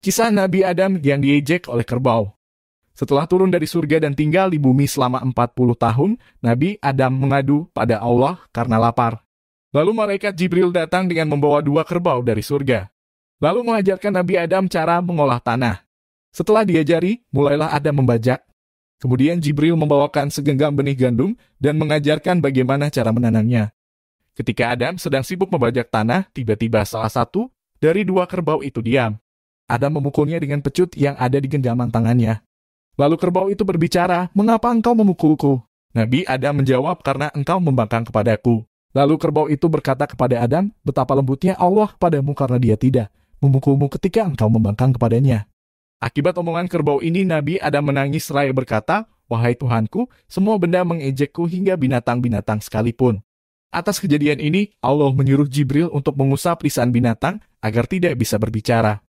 Kisah Nabi Adam yang diejek oleh kerbau. Setelah turun dari surga dan tinggal di bumi selama 40 tahun, Nabi Adam mengadu pada Allah karena lapar. Lalu malaikat Jibril datang dengan membawa dua kerbau dari surga. Lalu mengajarkan Nabi Adam cara mengolah tanah. Setelah diajari, mulailah Adam membajak. Kemudian Jibril membawakan segenggam benih gandum dan mengajarkan bagaimana cara menanamnya. Ketika Adam sedang sibuk membajak tanah, tiba-tiba salah satu dari dua kerbau itu diam. Adam memukulnya dengan pecut yang ada di genggaman tangannya. Lalu kerbau itu berbicara, mengapa engkau memukulku? Nabi Adam menjawab, karena engkau membangkang kepadaku. Lalu kerbau itu berkata kepada Adam, betapa lembutnya Allah padamu karena dia tidak memukulmu ketika engkau membangkang kepadanya. Akibat omongan kerbau ini, Nabi Adam menangis seraya berkata, Wahai Tuhanku, semua benda mengejekku hingga binatang-binatang sekalipun. Atas kejadian ini, Allah menyuruh Jibril untuk mengusap lisan binatang agar tidak bisa berbicara.